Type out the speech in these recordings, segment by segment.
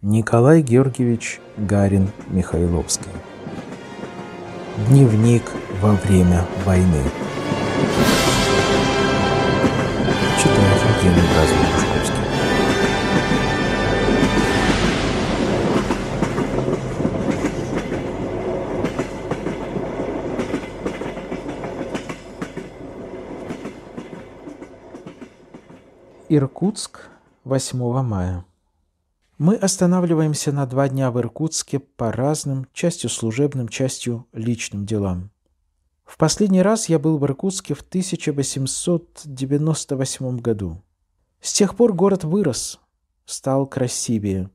Николай Георгиевич Гарин Михайловский. Дневник во время войны. Читает Евгений Бразович. Иркутск, 8 мая. Мы останавливаемся на два дня в Иркутске по разным, частью служебным, частью личным делам. В последний раз я был в Иркутске в 1898 году. С тех пор город вырос, стал красивее.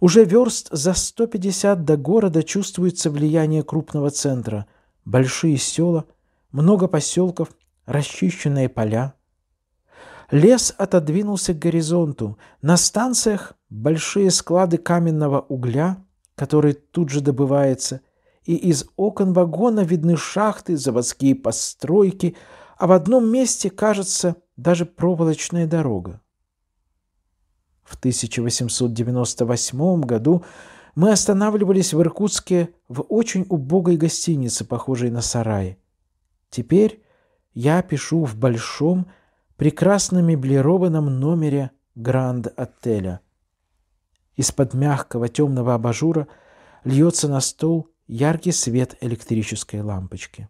Уже верст за 150 до города чувствуется влияние крупного центра. Большие села, много поселков, расчищенные поля – Лес отодвинулся к горизонту. На станциях большие склады каменного угля, который тут же добывается, и из окон вагона видны шахты, заводские постройки, а в одном месте, кажется, даже проволочная дорога. В 1898 году мы останавливались в Иркутске в очень убогой гостинице, похожей на сарай. Теперь я пишу в большом, прекрасно меблированном номере Гранд-отеля. Из-под мягкого темного абажура льется на стол яркий свет электрической лампочки.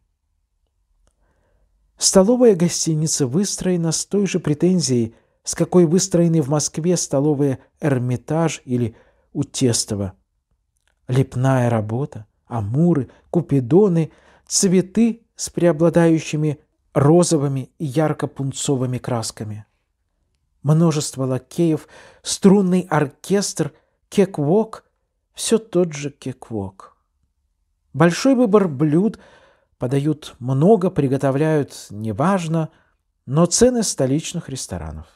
Столовая гостиница выстроена с той же претензией, с какой выстроены в Москве столовые «Эрмитаж» или «У Тестова». Лепная работа, амуры, купидоны, цветы с преобладающими розовыми и ярко-пунцовыми красками. Множество лакеев, струнный оркестр, кек-вок – все тот же кек-вок. Большой выбор блюд – подают много, приготовляют неважно, но цены столичных ресторанов.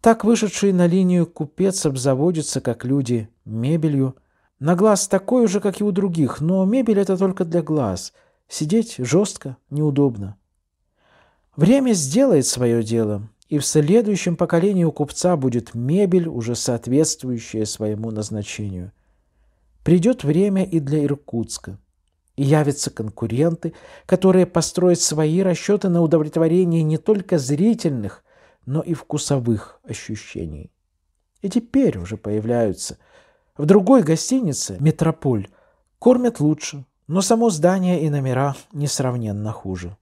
Так вышедший на линию купец обзаводится, как люди, мебелью. На глаз такой же, как и у других, но мебель – это только для глаз. Сидеть жестко, неудобно. Время сделает свое дело, и в следующем поколении у купца будет мебель, уже соответствующая своему назначению. Придет время и для Иркутска. И явятся конкуренты, которые построят свои расчеты на удовлетворение не только зрительных, но и вкусовых ощущений. И теперь уже появляются. В другой гостинице «Метрополь» кормят лучше, но само здание и номера несравненно хуже.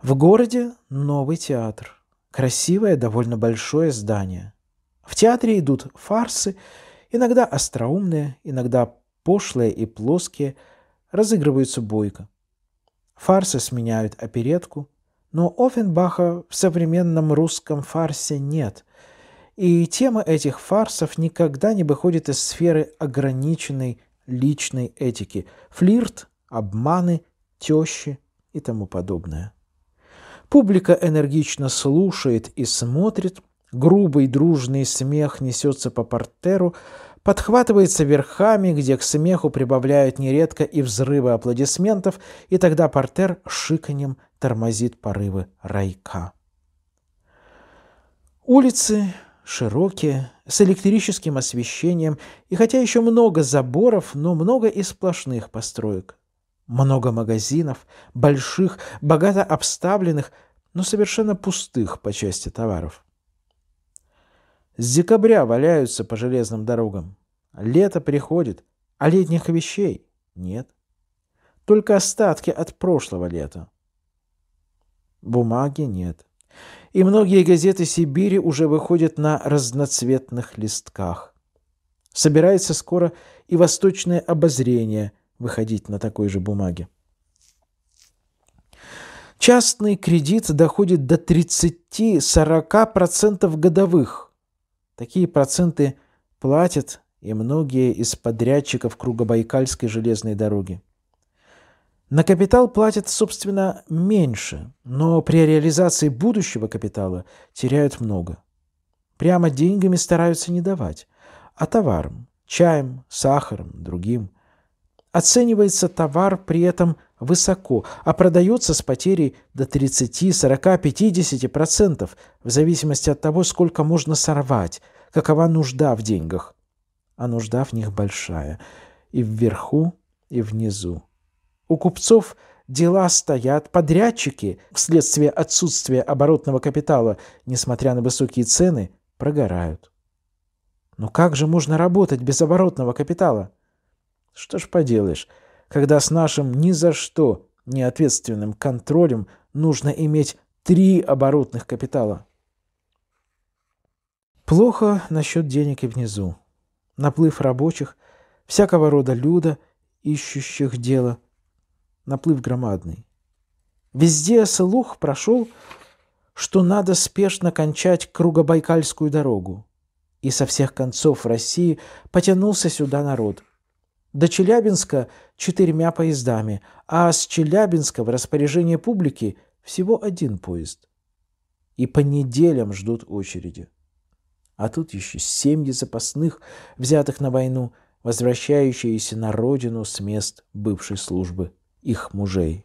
В городе новый театр. Красивое, довольно большое здание. В театре идут фарсы, иногда остроумные, иногда пошлые и плоские, разыгрываются бойко. Фарсы сменяют оперетку, но Оффенбаха в современном русском фарсе нет, и тема этих фарсов никогда не выходит из сферы ограниченной личной этики – флирт, обманы, тещи и тому подобное. Публика энергично слушает и смотрит. Грубый дружный смех несется по портеру, подхватывается верхами, где к смеху прибавляют нередко и взрывы аплодисментов, и тогда портер шиканьем тормозит порывы райка. Улицы широкие, с электрическим освещением, и хотя еще много заборов, но много и сплошных построек. Много магазинов, больших, богато обставленных, но совершенно пустых по части товаров. С декабря валяются по железным дорогам. Лето приходит, а летних вещей нет. Только остатки от прошлого лета. Бумаги нет. И многие газеты Сибири уже выходят на разноцветных листках. Собирается скоро и восточное обозрение, выходить на такой же бумаге. Частный кредит доходит до 30-40% годовых. Такие проценты платят и многие из подрядчиков Кругобайкальской железной дороги. На капитал платят, собственно, меньше, но при реализации будущего капитала теряют много. Прямо деньгами стараются не давать, а товаром, чаем, сахаром, другим – Оценивается товар при этом высоко, а продается с потерей до 30, 40, 50% в зависимости от того, сколько можно сорвать, какова нужда в деньгах. А нужда в них большая. И вверху, и внизу. У купцов дела стоят, подрядчики, вследствие отсутствия оборотного капитала, несмотря на высокие цены, прогорают. Но как же можно работать без оборотного капитала? Что ж поделаешь, когда с нашим ни за что неответственным контролем нужно иметь три оборотных капитала. Плохо насчет денег и внизу. Наплыв рабочих, всякого рода люда, ищущих дело. Наплыв громадный. Везде слух прошел, что надо спешно кончать Кругобайкальскую дорогу. И со всех концов России потянулся сюда народ. До Челябинска четырьмя поездами, а с Челябинска в распоряжении публики всего один поезд. И по неделям ждут очереди. А тут еще семьи запасных, взятых на войну, возвращающиеся на родину с мест бывшей службы их мужей.